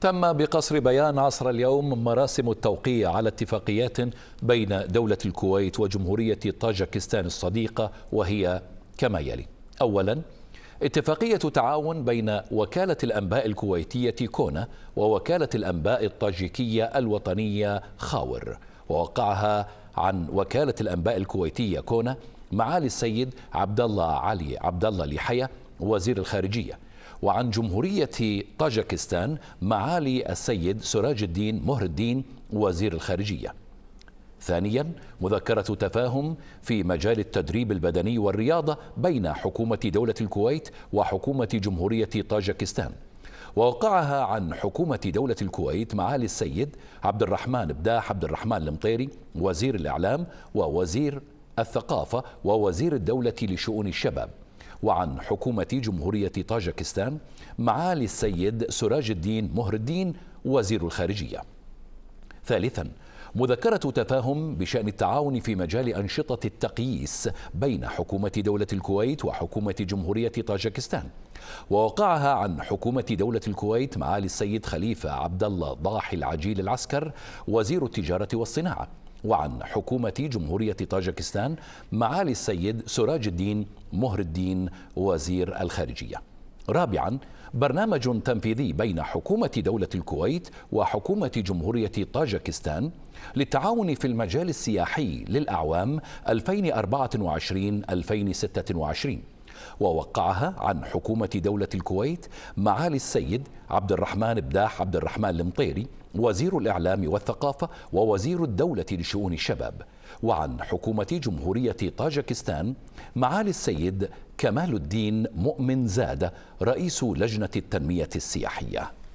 تم بقصر بيان عصر اليوم مراسم التوقيع على اتفاقيات بين دولة الكويت وجمهورية طاجكستان الصديقة وهي كما يلي أولا اتفاقية تعاون بين وكالة الأنباء الكويتية كونا ووكالة الأنباء الطاجيكية الوطنية خاور ووقعها عن وكالة الأنباء الكويتية كونا معالي السيد عبد الله علي عبد الله لحيه وزير الخارجية وعن جمهورية طاجكستان معالي السيد سراج الدين مهر الدين وزير الخارجية ثانيا مذكرة تفاهم في مجال التدريب البدني والرياضة بين حكومة دولة الكويت وحكومة جمهورية طاجكستان ووقعها عن حكومة دولة الكويت معالي السيد عبد الرحمن بداح عبد الرحمن المطيري وزير الإعلام ووزير الثقافة ووزير الدولة لشؤون الشباب وعن حكومة جمهورية طاجكستان معالي السيد سراج الدين مهر الدين وزير الخارجية ثالثا مذكرة تفاهم بشأن التعاون في مجال أنشطة التقييس بين حكومة دولة الكويت وحكومة جمهورية طاجكستان ووقعها عن حكومة دولة الكويت معالي السيد خليفة عبد الله ضاحي العجيل العسكر وزير التجارة والصناعة وعن حكومة جمهورية طاجكستان معالي السيد سراج الدين مهر الدين وزير الخارجية رابعا برنامج تنفيذي بين حكومة دولة الكويت وحكومة جمهورية طاجكستان للتعاون في المجال السياحي للأعوام 2024-2026 ووقعها عن حكومة دولة الكويت معالي السيد عبد الرحمن بداح عبد الرحمن المطيري وزير الإعلام والثقافة ووزير الدولة لشؤون الشباب وعن حكومة جمهورية طاجكستان معالي السيد كمال الدين مؤمن زاد رئيس لجنة التنمية السياحية